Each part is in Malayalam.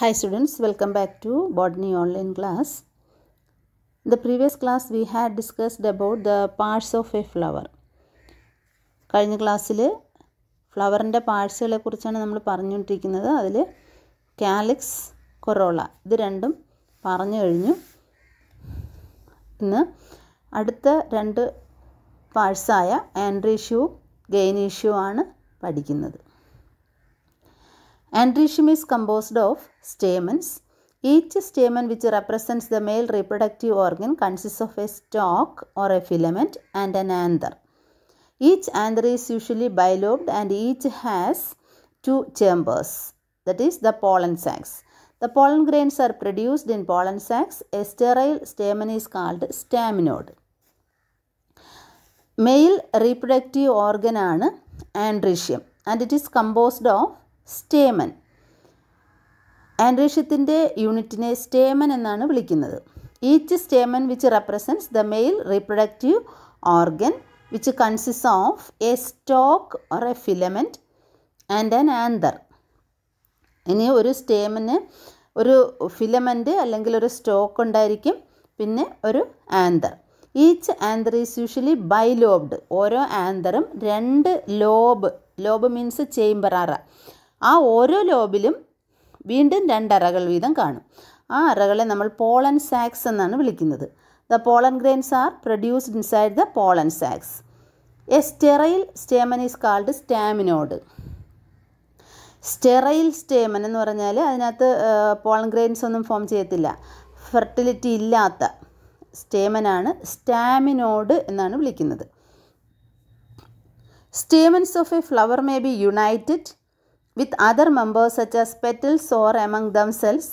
Hi students, welcome back to Botany online class. In the previous class we had discussed about the parts of a flower. കഴിഞ്ഞ ക്ലാസ്സിൽ ഫ്ലവറിൻ്റെ പാർട്സുകളെ കുറിച്ചാണ് നമ്മൾ പറഞ്ഞുകൊണ്ടിരിക്കുന്നത് അതിൽ കാലിക്സ് കൊറോള ഇത് രണ്ടും പറഞ്ഞു കഴിഞ്ഞു ഇന്ന് അടുത്ത രണ്ട് പാർട്സായ ആൻഡ്രീഷ്യൂ ഗെയിനീഷ്യൂ ആണ് പഠിക്കുന്നത് Andricium is composed of stamens. Each stamen which represents the male reproductive organ consists of a stalk or a filament and an anther. Each anther is usually bilobed and each has two chambers that is the pollen sacs. The pollen grains are produced in pollen sacs. A sterile stamen is called staminode. Male reproductive organ ആണ് androecium and it is composed stamen ആൻഡ്രീഷ്യത്തിൻ്റെ യൂണിറ്റിനെ സ്റ്റേമൻ എന്നാണ് വിളിക്കുന്നത് each stamen which represents the male reproductive organ which consists of a stalk or a filament and an anther ഇനി ഒരു സ്റ്റേമന് ഒരു ഫിലമെൻറ്റ് അല്ലെങ്കിൽ ഒരു സ്റ്റോക്ക് ഉണ്ടായിരിക്കും പിന്നെ ഒരു anther each anther is usually bilobed ഓരോ ആന്തറും രണ്ട് ലോബ് ലോബ് മീൻസ് ചേംബറാറ ആ ഓരോ ലോബിലും വീണ്ടും രണ്ടറകൾ വീതം കാണും ആ അറകളെ നമ്മൾ പോളൻ സാക്സ് എന്നാണ് വിളിക്കുന്നത് the pollen grains are produced inside the pollen sacs a sterile stamen is called staminode sterile stamen എന്ന് പറഞ്ഞാൽ അതിനകത്ത് പോളൻ ഗ്രെയിൻസ് ഒന്നും ഫോം ചെയ്യത്തില്ല ഫെർട്ടിലിറ്റി ഇല്ലാത്ത സ്റ്റേമനാണ് സ്റ്റാമിനോഡ് എന്നാണ് വിളിക്കുന്നത് stamens of a flower may be united with other members such as petals or among themselves.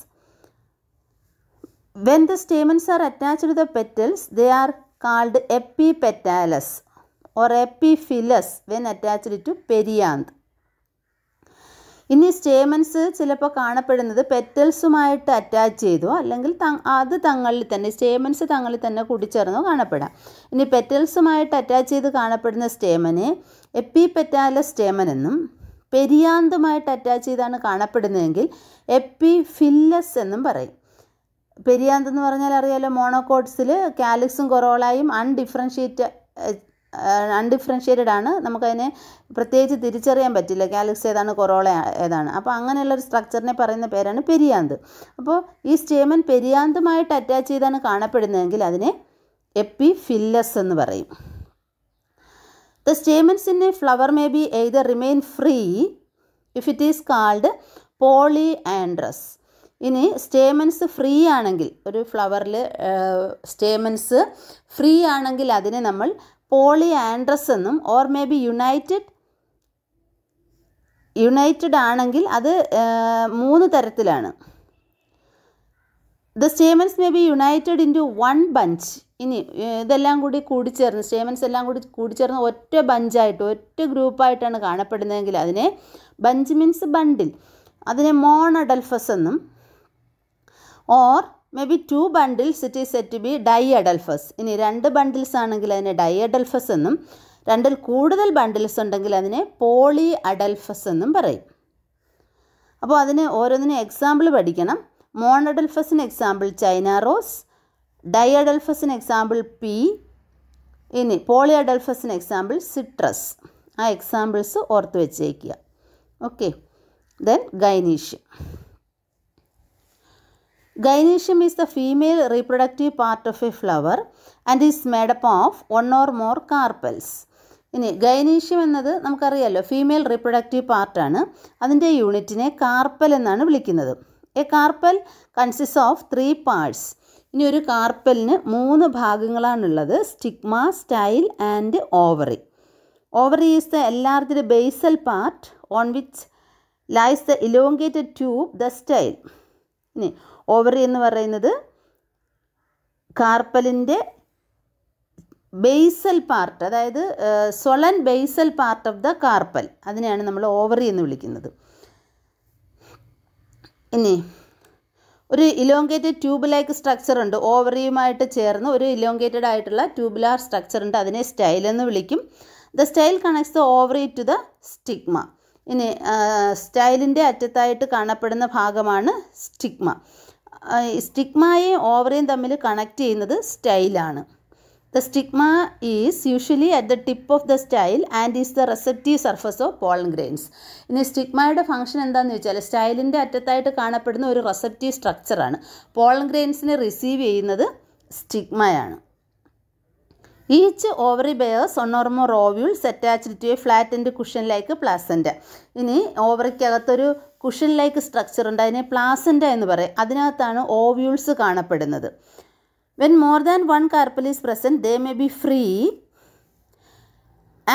When the stamens are attached to the petals, they are called epipetales or epiphilus when attached to perianth. ഇനി സ്റ്റേമൻസ് ചിലപ്പോൾ കാണപ്പെടുന്നത് പെറ്റൽസുമായിട്ട് അറ്റാച്ച് ചെയ്തു അല്ലെങ്കിൽ അത് തങ്ങളിൽ തന്നെ സ്റ്റേമൻസ് തങ്ങളിൽ തന്നെ കൂടിച്ചേർന്നോ കാണപ്പെടാം ഇനി പെറ്റൽസുമായിട്ട് അറ്റാച്ച് ചെയ്ത് കാണപ്പെടുന്ന സ്റ്റേമനെ എപ്പിപെറ്റാലസ് സ്റ്റേമൻ എന്നും പെരിയാന്തമായിട്ട് അറ്റാച്ച് ചെയ്താണ് കാണപ്പെടുന്നതെങ്കിൽ എപ്പിഫില്ലസ് എന്നും പറയും പെരിയാന്ത് എന്ന് പറഞ്ഞാൽ അറിയാലോ മോണോകോട്ട്സിൽ കാലിക്സും കൊറോളായും അൺഡിഫറൻഷിയേറ്റ് അൺഡിഫറൻഷ്യേറ്റഡ് ആണ് നമുക്കതിനെ പ്രത്യേകിച്ച് തിരിച്ചറിയാൻ പറ്റില്ല കാലിക്സ് ഏതാണ് കൊറോള ഏതാണ് അപ്പോൾ അങ്ങനെയുള്ള ഒരു സ്ട്രക്ചറിനെ പറയുന്ന പേരാണ് പെരിയാന്ത് അപ്പോൾ ഈ സ്റ്റേമൻ പെരിയാന്തുമായിട്ട് അറ്റാച്ച് ചെയ്താണ് കാണപ്പെടുന്നതെങ്കിൽ അതിനെ എപ്പി ഫില്ലസ് എന്ന് പറയും the stamens in a flower may be either remain free if it is called polyandrous ഇനി സ്റ്റേമെൻസ് ഫ്രീ ആണെങ്കിൽ ഒരു ഫ്ലവറിൽ സ്റ്റേമെൻസ് ഫ്രീ ആണെങ്കിൽ അതിനെ നമ്മൾ പോളി ആൻഡ്രസ് എന്നും or may be united united ആണെങ്കിൽ അത് മൂന്ന് തരത്തിലാണ് the stamens may be united into one bunch ഇനി ഇതെല്ലാം കൂടി കൂടിച്ചേർന്ന് സ്റ്റേമെൻസ് എല്ലാം കൂടി കൂടിച്ചേർന്ന് ഒറ്റ ബഞ്ചായിട്ട് ഒറ്റ ഗ്രൂപ്പായിട്ടാണ് കാണപ്പെടുന്നതെങ്കിൽ അതിനെ ബഞ്ച് മീൻസ് ബണ്ടിൽ അതിനെ മോണഡൽഫസ് എന്നും or may be two bundles it is said be diadelphous ഇനി രണ്ട് ബണ്ടിൽസ് ആണെങ്കിൽ അതിനെ ഡൈ അഡൽഫസ് എന്നും രണ്ടിൽ കൂടുതൽ ബണ്ടിൽസ് ഉണ്ടെങ്കിൽ അതിനെ പോളി അഡൽഫസ് എന്നും പറയും അപ്പോൾ അതിന് ഓരോന്നിനും എക്സാമ്പിൾ പഠിക്കണം മോണഡൽഫസിന് എക്സാമ്പിൾ ചൈന റോസ് ഡയഡൽഫസിന് എക്സാമ്പിൾ പി ഇനി പോളിയഡൽഫസിന് എക്സാമ്പിൾ സിട്രസ് ആ എക്സാമ്പിൾസ് ഓർത്ത് വെച്ചേക്കുക okay then gynoecium gynoecium is the female reproductive part of a flower and is made up of one or more carpels ഇനി ഗൈനീഷ്യം എന്നത് നമുക്കറിയാമല്ലോ ഫീമെയിൽ റീപ്രൊഡക്റ്റീവ് പാർട്ടാണ് അതിൻ്റെ യൂണിറ്റിനെ കാർപ്പൽ എന്നാണ് വിളിക്കുന്നത് a carpel consist of three parts ഇനി ഒരു കാർപ്പലിന് മൂന്ന് ഭാഗങ്ങളാണുള്ളത് stigma style and ovary ovary is the എല്ലാർത്തിൻ്റെ basal part on which lies the elongated tube the style ഇനി ഓവറി എന്ന് പറയുന്നത് കാർപ്പലിൻ്റെ ബേസൽ പാർട്ട് അതായത് swollen basal part of the carpel അതിനെയാണ് നമ്മൾ ഓവറി എന്ന് വിളിക്കുന്നത് ഇനി ഒരു ഇലോങ്കേറ്റഡ് ട്യൂബ് ലൈക്ക് സ്ട്രക്ചർ ഉണ്ട് ഓവറിയുമായിട്ട് ചേർന്ന് ഒരു ഇലോങ്കേറ്റഡ് ആയിട്ടുള്ള ട്യൂബുലാർ സ്ട്രക്ചർ ഉണ്ട് അതിനെ സ്റ്റൈൽ എന്ന് വിളിക്കും the style connects the ovary to the stigma ഇനി സ്റ്റൈലിൻ്റെ അറ്റത്തായിട്ട് കാണപ്പെടുന്ന ഭാഗമാണ് സ്റ്റിഗ്മ സ്റ്റിഗ്മയും ഓവറിയും തമ്മിൽ കണക്ട് ചെയ്യുന്നത് സ്റ്റൈലാണ് the stigma is usually at the tip of the style and is the receptive surface of pollen grains ഇനി സ്റ്റിഗ്മയുടെ ഫംഗ്ഷൻ എന്താണെന്ന് വെച്ചാൽ സ്റ്റൈലിൻ്റെ അറ്റത്തായിട്ട് കാണപ്പെടുന്ന ഒരു റെസെപ്റ്റീവ് സ്ട്രക്ചറാണ് പോളൻ ഗ്രെയിൻസിനെ റിസീവ് ചെയ്യുന്നത് സ്റ്റിഗ്മയാണ് each ovary bears one or more ovules attached to a flat and cushion like placenta ഇനി ഓവറിക്കകത്തൊരു കുഷൻ ലൈക്ക് സ്ട്രക്ചർ ഉണ്ട് അതിനെ പ്ലാസൻ്റ എന്ന് പറയും അതിനകത്താണ് ഓവ്യൂൾസ് കാണപ്പെടുന്നത് When more than one carpel is present, they may be free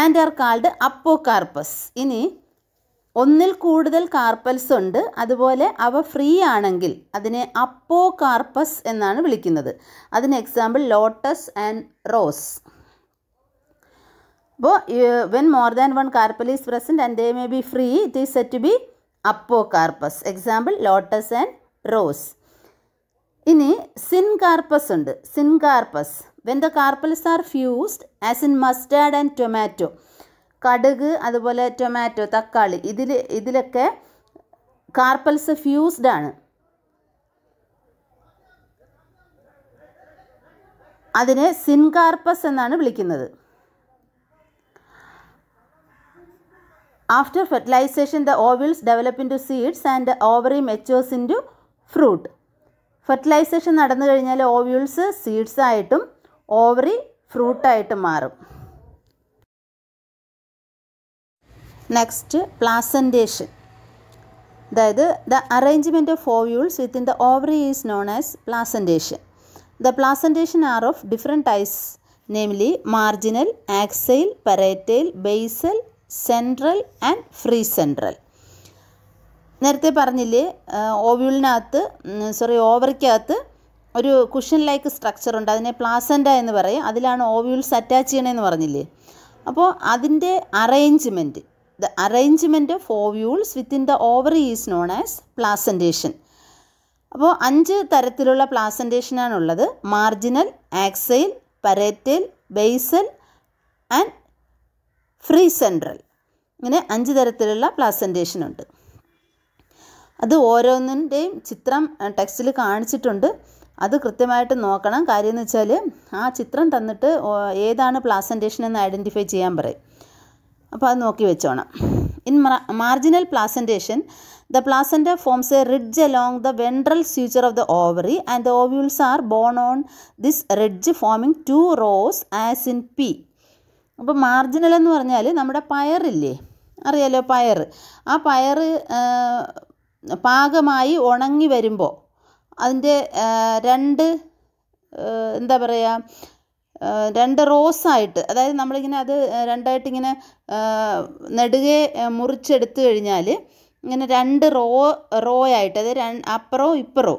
and are called apocarpous ഇനി ഒന്നിൽ കൂടുതൽ കാർപ്പൽസ് ഉണ്ട് അതുപോലെ അവ ഫ്രീ ആണെങ്കിൽ അതിനെ അപ്പോ കാർപ്പസ് എന്നാണ് വിളിക്കുന്നത് അതിന് എക്സാമ്പിൾ ലോട്ടസ് ആൻഡ് റോസ് അപ്പോൾ when more than one carpel is present and they may be free it is said to be apocarpous example lotus and rose ഇനി സിൻകാർപ്പസ് ഉണ്ട് syncarpous when the carpels are fused as in mustard and tomato കടുക് അതുപോലെ ടൊമാറ്റോ തക്കാളി ഇതിൽ ഇതിലൊക്കെ കാർപ്പൽസ് ഫ്യൂസ്ഡ് ആണ് അതിനെ സിൻകാർപ്പസ് എന്നാണ് വിളിക്കുന്നത് after fertilisation the ovules develop in to seeds and ovary matures into fruit fertilisation നടന്നു കഴിഞ്ഞാൽ ഓവ്യൂൾസ് സീഡ്സ് ആയിട്ടും ഓവറി ഫ്രൂട്ടായിട്ടും മാറും നെക്സ്റ്റ് പ്ലാസൻറ്റേഷൻ അതായത് the arrangement of ovules within the ovary is known as placentation the placentation are of different types namely marginal axile parietal basal central and free central നേരത്തെ പറഞ്ഞില്ലേ ഓവ്യൂളിനകത്ത് സോറി ഓവറിക്കകത്ത് ഒരു കുഷൻ ലൈക്ക് സ്ട്രക്ചർ ഉണ്ട് അതിനെ പ്ലാസൻ്റ എന്ന് പറയും അതിലാണ് ഓവ്യൂൾസ് അറ്റാച്ച് ചെയ്യണമെന്ന് പറഞ്ഞില്ലേ അപ്പോൾ അതിൻ്റെ arrangement the arrangement of ovules within the ovary is known as placentation അപ്പോൾ അഞ്ച് തരത്തിലുള്ള പ്ലാസൻറ്റേഷനാണുള്ളത് marginal axile parietal basal and free central ഇങ്ങനെ അഞ്ച് തരത്തിലുള്ള പ്ലാസൻറ്റേഷൻ ഉണ്ട് അത് ഓരോന്നിൻ്റെയും ചിത്രം ടെക്സ്റ്റിൽ കാണിച്ചിട്ടുണ്ട് അത് കൃത്യമായിട്ട് നോക്കണം കാര്യം എന്ന് വെച്ചാൽ ആ ചിത്രം തന്നിട്ട് ഏതാണ് പ്ലാസൻറ്റേഷൻ എന്ന് ഐഡൻറ്റിഫൈ ചെയ്യാൻ പറയും അപ്പോൾ അത് നോക്കി വെച്ചോണം in marginal placentation the placenta forms a ridge along the ventral suture of the ovary and the ovules are borne on this ridge forming two rows as in pea അപ്പോൾ മാർജിനൽ എന്ന് പറഞ്ഞാൽ നമ്മുടെ പയറില്ലേ അറിയാലോ പയർ ആ പയർ പാകമായി ഉണങ്ങി വരുമ്പോൾ അതിൻ്റെ രണ്ട് എന്താ പറയുക രണ്ട് റോസായിട്ട് അതായത് നമ്മളിങ്ങനെ അത് രണ്ടായിട്ടിങ്ങനെ നെടുകെ മുറിച്ചെടുത്ത് കഴിഞ്ഞാൽ ഇങ്ങനെ രണ്ട് റോ റോ ആയിട്ട് അതായത് അപ്പറോ ഇപ്പറോ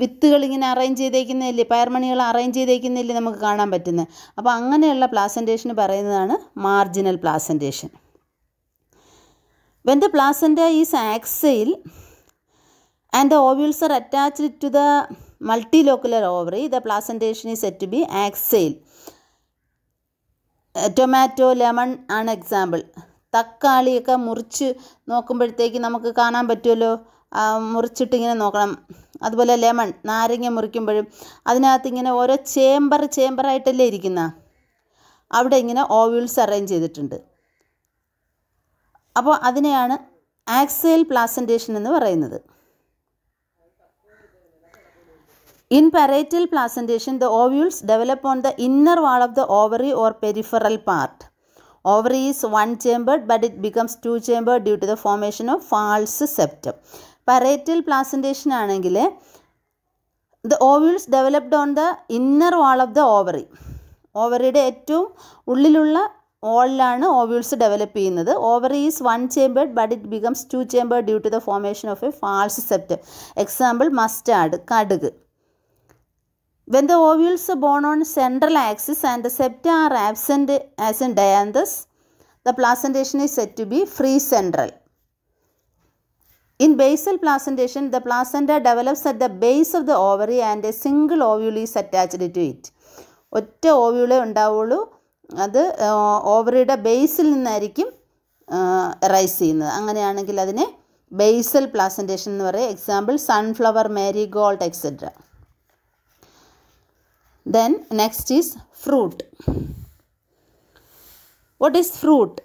വിത്തുകൾ ഇങ്ങനെ അറേഞ്ച് ചെയ്തേക്കുന്നില്ലേ പയർമണികൾ അറേഞ്ച് ചെയ്തേക്കുന്നില്ലേ നമുക്ക് കാണാൻ പറ്റുന്നത് അപ്പോൾ അങ്ങനെയുള്ള പ്ലാസൻറ്റേഷന് പറയുന്നതാണ് marginal placentation when the placenta is axile and the ovules are attached to the multilocular ovary the placentation is said to be axile tomato lemon ആണ് എക്സാമ്പിൾ തക്കാളിയൊക്കെ മുറിച്ച് നോക്കുമ്പോഴത്തേക്ക് നമുക്ക് കാണാൻ പറ്റുമല്ലോ മുറിച്ചിട്ടിങ്ങനെ നോക്കണം അതുപോലെ ലെമൺ നാരങ്ങ മുറിക്കുമ്പോഴും അതിനകത്ത് ഇങ്ങനെ ഓരോ ചേമ്പർ ചേമ്പറായിട്ടല്ലേ ഇരിക്കുന്ന അവിടെ ഇങ്ങനെ ഓവ്യൂൾസ് അറേഞ്ച് ചെയ്തിട്ടുണ്ട് അപ്പോൾ അതിനെയാണ് ആക്സേൽ പ്ലാസൻറ്റേഷൻ എന്ന് പറയുന്നത് in parietal placentation the ovules develop on the inner wall of the ovary or peripheral part ovary is one chambered but it becomes two chambered due to the formation of false septum parietal placentation ആണെങ്കിൽ the ovules developed on the inner wall of the ovary ഓവറിയുടെ ഏറ്റവും ഉള്ളിലുള്ള all ovules develop in the ovary is one chambered but it becomes two chambered due to the formation of a false septum example mustard kadug when the ovules are born on central axis and the septa are absent as in dianthus the placentation is said to be free central in basal placentation the placenta develops at the base of the ovary and a single ovule is attached to it ഒറ്റ ഓവ്യൂളേ ഉണ്ടാവുള്ളൂ അത് ഓവറിയുടെ ബേസിൽ നിന്നായിരിക്കും റൈസ് ചെയ്യുന്നത് അങ്ങനെയാണെങ്കിൽ അതിനെ ബേസൽ പ്ലാസൻറ്റേഷൻ എന്ന് പറയും example sunflower marigold etcetera then next is fruit what is fruit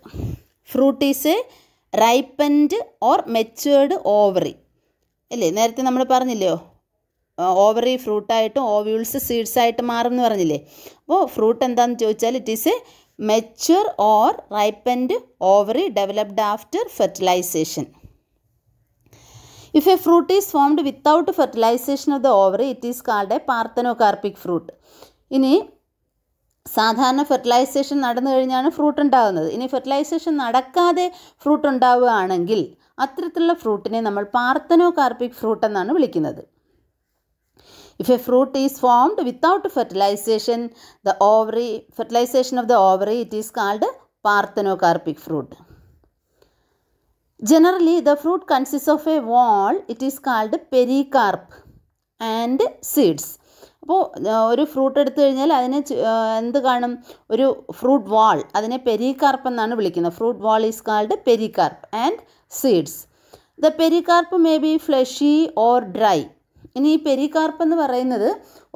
fruit is a ripened or matured ovary അല്ലേ നേരത്തെ നമ്മൾ പറഞ്ഞില്ലയോ ഓവറി ഫ്രൂട്ടായിട്ടും ഓവ്യൂൾസ് സീഡ്സ് ആയിട്ട് മാറും എന്ന് പറഞ്ഞില്ലേ അപ്പോൾ ഫ്രൂട്ട് എന്താണെന്ന് ചോദിച്ചാൽ it is a mature or ripened ovary developed after fertilisation if a fruit is formed without fertilisation of the ovary it is called a parthenocarpic fruit ഇനി സാധാരണ ഫെർട്ടിലൈസേഷൻ നടന്നു കഴിഞ്ഞാണ് ഫ്രൂട്ട് ഉണ്ടാകുന്നത് ഇനി ഫെർട്ടിലൈസേഷൻ നടക്കാതെ ഫ്രൂട്ട് ഉണ്ടാവുകയാണെങ്കിൽ അത്തരത്തിലുള്ള ഫ്രൂട്ടിനെ നമ്മൾ പാർത്തനോകാർപ്പിക് ഫ്രൂട്ട് എന്നാണ് വിളിക്കുന്നത് If a fruit is formed without fertilization, the ovary fertilization of the ovary it is called parthenocarpic fruit. Generally, the fruit consists of a wall. It is called pericarp and seeds. അപ്പോൾ ഒരു ഫ്രൂട്ട് എടുത്തു കഴിഞ്ഞാൽ അതിനെ എന്ത് കാണും ഒരു ഫ്രൂട്ട് വാൾ അതിനെ പെരികാർപ്പ് എന്നാണ് വിളിക്കുന്നത് fruit wall is called pericarp and seeds. The pericarp may be fleshy or dry. ഇനി ഈ പെരികാർപ്പ് എന്ന് പറയുന്നത്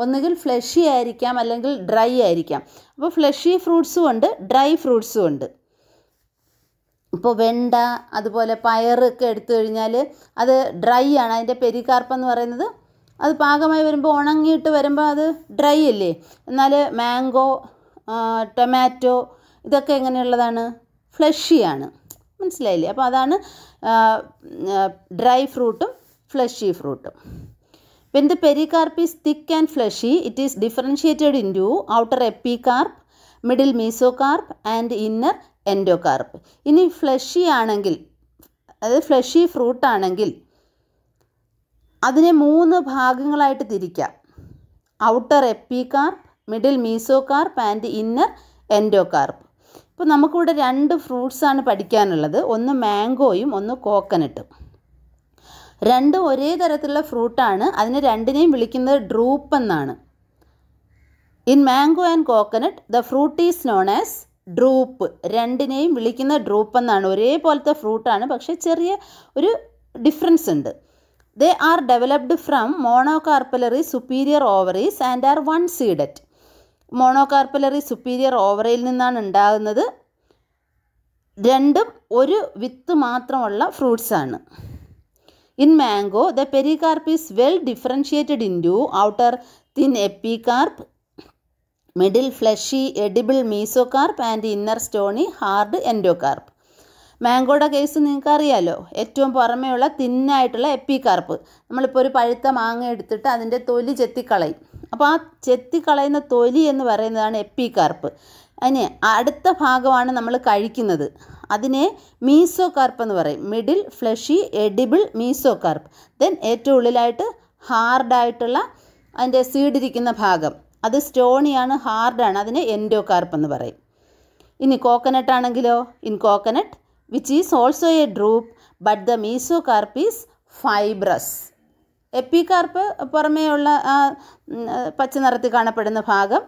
ഒന്നുകിൽ ഫ്ലഷി ആയിരിക്കാം അല്ലെങ്കിൽ ഡ്രൈ ആയിരിക്കാം അപ്പോൾ ഫ്ലഷി ഫ്രൂട്ട്സും ഉണ്ട് ഡ്രൈ ഫ്രൂട്ട്സും ഉണ്ട് ഇപ്പോൾ വെണ്ട അതുപോലെ പയറൊക്കെ എടുത്തു കഴിഞ്ഞാൽ അത് ഡ്രൈ ആണ് അതിൻ്റെ പെരികാർപ്പ് എന്ന് പറയുന്നത് അത് പാകമായി വരുമ്പോൾ ഉണങ്ങിയിട്ട് വരുമ്പോൾ അത് ഡ്രൈ അല്ലേ എന്നാൽ മാംഗോ ടൊമാറ്റോ ഇതൊക്കെ എങ്ങനെയുള്ളതാണ് ഫ്ലഷിയാണ് മനസ്സിലായില്ലേ അപ്പോൾ അതാണ് ഡ്രൈ ഫ്രൂട്ടും ഫ്ലഷി ഫ്രൂട്ടും When the pericarp is thick and fleshy, it is differentiated into middle epicarp, middle mesocarp and inner endocarp ഇനി ഫ്ലഷി ആണെങ്കിൽ അതായത് ഫ്ലഷി ഫ്രൂട്ട് ആണെങ്കിൽ അതിനെ മൂന്ന് ഭാഗങ്ങളായിട്ട് തിരിക്കാം outer epicarp middle mesocarp and inner endocarp ഇപ്പോൾ നമുക്കിവിടെ രണ്ട് ഫ്രൂട്ട്സാണ് പഠിക്കാനുള്ളത് ഒന്ന് മാംഗോയും ഒന്ന് കോക്കനട്ടും രണ്ടും ഒരേ തരത്തിലുള്ള ഫ്രൂട്ടാണ് അതിനെ രണ്ടിനെയും വിളിക്കുന്നത് ഡ്രൂപ്പ് എന്നാണ് in mango and coconut the fruit is known as drupe രണ്ടിനെയും വിളിക്കുന്ന ഡ്രൂപ്പ് എന്നാണ് ഒരേപോലത്തെ ഫ്രൂട്ടാണ് പക്ഷേ ചെറിയ ഒരു ഡിഫറൻസ് ഉണ്ട് they are developed from monocarpellary superior ovaries and are one seeded monocarpellary superior ഓവറയിൽ നിന്നാണ് ഉണ്ടാകുന്നത് രണ്ടും ഒരു വിത്ത് മാത്രമുള്ള ഫ്രൂട്ട്സാണ് in mango the pericarp is well differentiated into outer thin epicarp, middle fleshy edible and inner stony hard hard endocarp. മാംഗോയുടെ കേസ് നിങ്ങൾക്ക് അറിയാലോ ഏറ്റവും പുറമേയുള്ള തിന്നായിട്ടുള്ള എപ്പിക്കാർപ്പ് നമ്മളിപ്പോൾ ഒരു പഴുത്ത മാങ്ങ എടുത്തിട്ട് അതിൻ്റെ തൊലി ചെത്തിക്കളയും അപ്പോൾ ആ ചെത്തിക്കളയുന്ന തൊലി എന്ന് പറയുന്നതാണ് എപ്പിക്കാർപ്പ് അതിന് അടുത്ത ഭാഗമാണ് നമ്മൾ കഴിക്കുന്നത് അതിനെ മീസോകാർപ്പ് എന്ന് പറയും middle fleshy edible mesocarp then ഏറ്റവും ഉള്ളിലായിട്ട് ഹാർഡായിട്ടുള്ള അതിൻ്റെ സീഡിരിക്കുന്ന ഭാഗം അത് സ്റ്റോണിയാണ് ഹാർഡാണ് അതിനെ എൻഡോകാർപ്പ് എന്ന് പറയും ഇനി കോക്കനട്ട് ആണെങ്കിലോ in coconut which is also a drupe but the mesocarp is fibrous epicarp പുറമേയുള്ള ആ പച്ച നിറത്തിൽ കാണപ്പെടുന്ന ഭാഗം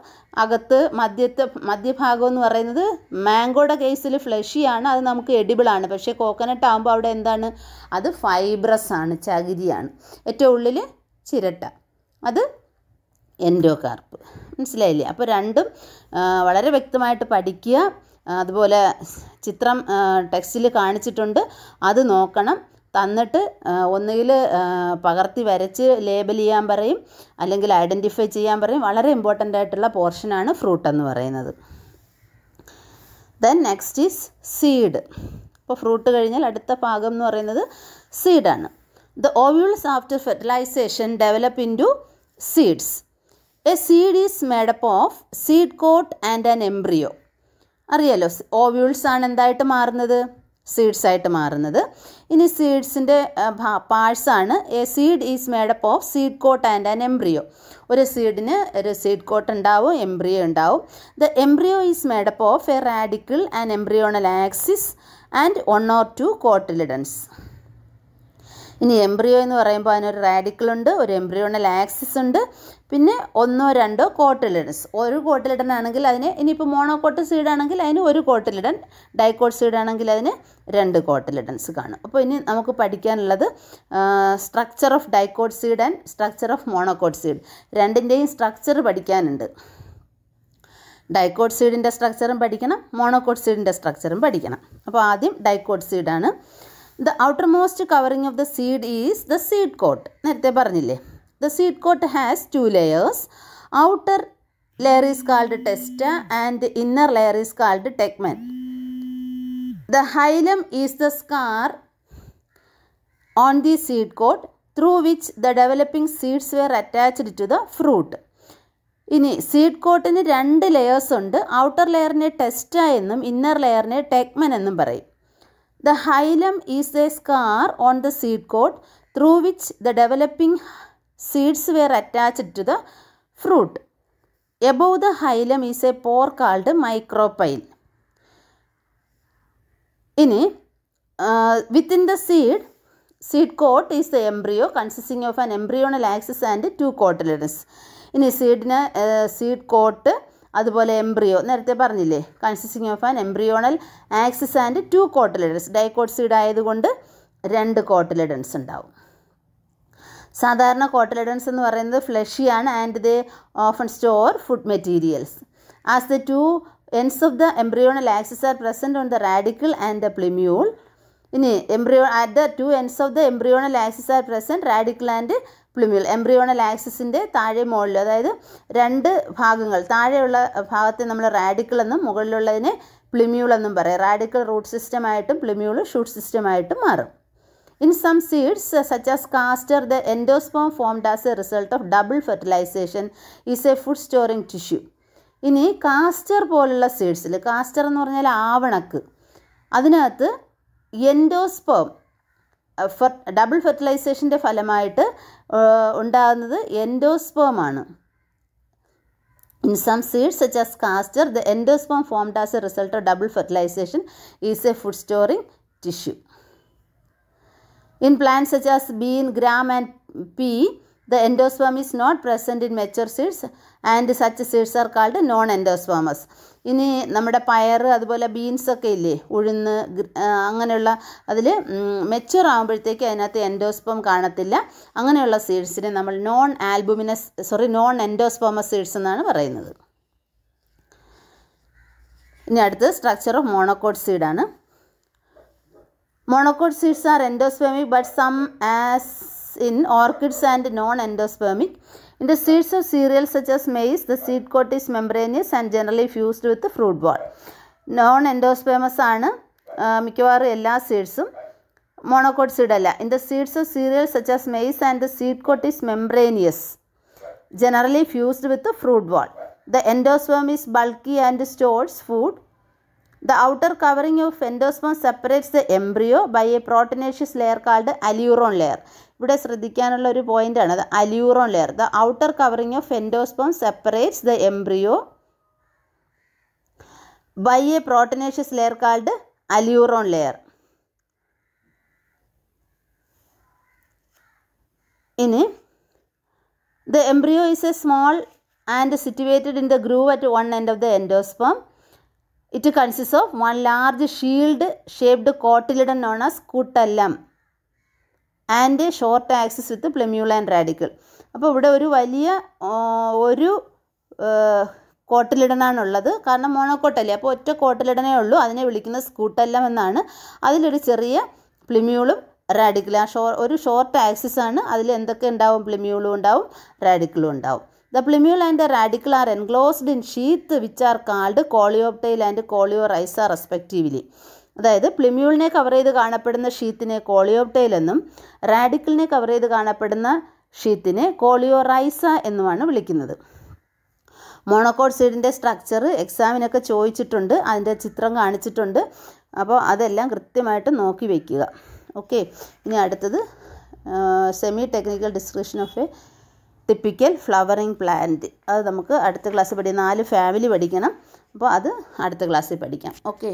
അകത്ത് മധ്യത്തെ മധ്യഭാഗം എന്ന് പറയുന്നത് മാംഗോയുടെ കേസിൽ ഫ്ലഷിയാണ് അത് നമുക്ക് എഡിബിളാണ് പക്ഷേ കോക്കനട്ട് ആകുമ്പോൾ അവിടെ എന്താണ് അത് ഫൈബ്രസ് ആണ് ചകിരിയാണ് ഏറ്റവും ഉള്ളിൽ ചിരട്ട അത് എൻഡോകാർപ്പ് മനസ്സിലായില്ലേ അപ്പോൾ രണ്ടും വളരെ വ്യക്തമായിട്ട് പഠിക്കുക അതുപോലെ ചിത്രം ടെക്സ്റ്റിൽ കാണിച്ചിട്ടുണ്ട് അത് നോക്കണം തന്നിട്ട് ഒന്നുകിൽ പകർത്തി വരച്ച് ലേബൽ ചെയ്യാൻ പറയും അല്ലെങ്കിൽ ഐഡൻറ്റിഫൈ ചെയ്യാൻ പറയും വളരെ ഇമ്പോർട്ടൻ്റ് ആയിട്ടുള്ള പോർഷനാണ് ഫ്രൂട്ട് എന്ന് പറയുന്നത് ദെൻ നെക്സ്റ്റ് ഈസ് സീഡ് അപ്പോൾ ഫ്രൂട്ട് കഴിഞ്ഞാൽ അടുത്ത ഭാഗം എന്ന് പറയുന്നത് സീഡാണ് the ovules after fertilisation develop in to seeds a seed is made up of seed coat and an embryo അറിയാലോ ഓവ്യൂൾസ് ആണ് എന്തായിട്ട് മാറുന്നത് സീഡ്സ് ആയിട്ട് മാറുന്നത് ഇനി സീഡ്സിൻ്റെ പാഴ്സാണ് a seed is made up of seed coat and an embryo ഒരു സീഡിന് ഒരു സീഡ് കോട്ട് ഉണ്ടാവും എംബ്രിയോ ഉണ്ടാവും the embryo is made up of a radical and embryonal axis and one or two cotyledons ഇനി എംബ്രിയോ എന്ന് പറയുമ്പോൾ അതിനൊരു റാഡിക്കൽ ഉണ്ട് ഒരു എംബ്രിയോണൽ ആക്സിസ് ഉണ്ട് പിന്നെ ഒന്നോ രണ്ടോ കോട്ടിലിഡൻസ് ഒരു ആണെങ്കിൽ അതിന് ഇനിയിപ്പോൾ സീഡ് സീഡാണെങ്കിൽ അതിന് ഒരു കോട്ടിലിടൻ ഡൈക്കോട്ട് സീഡാണെങ്കിൽ അതിന് രണ്ട് കോട്ടിലിഡൻസ് കാണും അപ്പോൾ ഇനി നമുക്ക് പഠിക്കാനുള്ളത് structure of dicot seed and structure of monocot seed രണ്ടിൻ്റെയും സ്ട്രക്ചർ പഠിക്കാനുണ്ട് ഡൈക്കോട്ട് സീഡിൻ്റെ സ്ട്രക്ചറും പഠിക്കണം മോണോക്കോട്ട് സീഡിൻ്റെ സ്ട്രക്ചറും പഠിക്കണം അപ്പോൾ ആദ്യം ഡൈക്കോട്ട് സീഡാണ് the outermost covering of the seed is the seed coat നേരത്തെ പറഞ്ഞില്ലേ the seed coat has two layers outer layer is called testa and inner layer is called tegmen the hilum is the scar on the seed coat through which the developing seeds were attached to the fruit ഇനി സീഡ് കോട്ടിന് രണ്ട് ലെയേഴ്സ് ഉണ്ട് ഔട്ടർ ലെയറിനെ ടെസ്റ്റ എന്നും ഇന്നർ ലെയറിനെ ടെക്മൻ എന്നും പറയും The hilum is a scar on the seed coat through which the developing seeds were attached to the fruit. Above the hilum is a pore called micropyle. ഇനി within the seed seed coat is the embryo consisting of an embryonal axis and two cotyledons ഇനി സീഡിന് സീഡ് കോട്ട് അതുപോലെ എംബ്രിയോ നേരത്തെ പറഞ്ഞില്ലേ consisting of an embryonal axis and two cotyledons dicot seed ആയതുകൊണ്ട് രണ്ട് കോട്ടലിഡൻസ് ഉണ്ടാവും സാധാരണ കോട്ടലിഡൻസ് എന്ന് പറയുന്നത് ആണ് and they often store food materials as the two ends of the embryonal axis are present on the radicle and the plumule ഇനി embryo at the two ends of the embryonal axis are present radicle and plumule എംബ്രിയോണൽ ആക്സിസിൻ്റെ താഴെ മുകളിൽ അതായത് രണ്ട് ഭാഗങ്ങൾ താഴെയുള്ള ഭാഗത്തെ നമ്മൾ റാഡിക്കിൾ എന്നും മുകളിലുള്ളതിനെ പ്ലിമ്യൂൾ എന്നും പറയും റാഡിക്കൽ റൂട്ട് സിസ്റ്റമായിട്ടും പ്ലിമ്യൂൾ ഷൂട്ട് സിസ്റ്റമായിട്ടും മാറും in some seeds such as castor the endosperm formed as a result of double fertilisation is a food storing tissue ഇനി കാസ്റ്റർ പോലുള്ള സീഡ്സിൽ കാസ്റ്റർ എന്ന് പറഞ്ഞാൽ ആവണക്ക് അതിനകത്ത് എൻഡോസ്പോം ഡബിൾ ഫെർട്ടിലൈസേഷൻ്റെ ഫലമായിട്ട് ഉണ്ടാകുന്നത് എൻഡോസ്പേമാണ് In some seeds such as castor, the endosperm formed as a result of double fertilization is a food storing tissue. In plants such as bean, gram and pea, The endosperm is not present in mature seeds and such seeds are called non endospermous. ഇനി നമ്മുടെ പയർ അതുപോലെ ബീൻസ് ഒക്കെ ഇല്ലേ ഉഴുന്ന് അങ്ങനെയുള്ള അതിൽ മെച്ചുവർ ആകുമ്പോഴത്തേക്ക് അതിനകത്ത് എൻഡോസ്പം കാണത്തില്ല അങ്ങനെയുള്ള സീഡ്സിനെ നമ്മൾ non albuminous sorry non endospermous seeds എന്നാണ് പറയുന്നത് ഇനി അടുത്ത് സ്ട്രക്ചർ ഓഫ് മോണോക്കോട്ട് സീഡാണ് monocot seeds are endospermic but some as in orchids and non-endospermic. In the seeds of cereals such as maize, the seed coat is membranous and generally fused with the fruit wall. Non-endospermous are all seeds. Monocot seed. In the seeds of cereals such as maize and the seed coat is membranous. Generally fused with the fruit wall. The endosperm is bulky and stores food. The outer covering of endosperm separates the embryo by a proteinaceous layer called alluron layer. ഇവിടെ ശ്രദ്ധിക്കാനുള്ള ഒരു പോയിൻ്റാണ് അത് aleurone layer the outer covering of endosperm separates the embryo by a proteinaceous layer called aleurone layer ഇനി the embryo is a small and situated in the groove at one end of the endosperm it consist of one large shield shaped cotyledon known as scutellum and short axis with plumule and radicle അപ്പോൾ ഇവിടെ ഒരു വലിയ ഒരു കോട്ടിലിടനാണുള്ളത് കാരണം മോണോക്കോട്ടല്ലേ അപ്പോൾ ഒറ്റ കോട്ടിലിടനേ ഉള്ളൂ അതിനെ വിളിക്കുന്നത് സ്കൂട്ടെല്ലാം എന്നാണ് അതിലൊരു ചെറിയ പ്ലിമ്യൂളും റാഡിക്കലും ആ ഷോ ഒരു ഷോർട്ട് ആക്സിസ് ആണ് അതിൽ എന്തൊക്കെ ഉണ്ടാവും പ്ലിമ്യൂളും ഉണ്ടാവും റാഡിക്കിളും ഉണ്ടാവും the plumule and the radicle are enclosed in sheath which are called coleoptile and coleorhiza are respectively അതായത് പ്ലിമ്യൂളിനെ കവർ ചെയ്ത് കാണപ്പെടുന്ന ഷീത്തിനെ കോളിയോപ്റ്റൈൽ എന്നും റാഡിക്കലിനെ കവർ ചെയ്ത് കാണപ്പെടുന്ന ഷീത്തിനെ കോളിയോറൈസ എന്നുമാണ് വിളിക്കുന്നത് മോണോക്കോഡ്സീഡിൻ്റെ സ്ട്രക്ചർ എക്സാമിനൊക്കെ ചോദിച്ചിട്ടുണ്ട് അതിൻ്റെ ചിത്രം കാണിച്ചിട്ടുണ്ട് അപ്പോൾ അതെല്ലാം കൃത്യമായിട്ട് നോക്കി വയ്ക്കുക ഓക്കെ ഇനി അടുത്തത് semi technical description of a typical flowering plant അത് നമുക്ക് അടുത്ത ക്ലാസ്സിൽ പഠിക്കാം നാല് ഫാമിലി പഠിക്കണം അപ്പോൾ അത് അടുത്ത ക്ലാസ്സിൽ പഠിക്കാം ഓക്കെ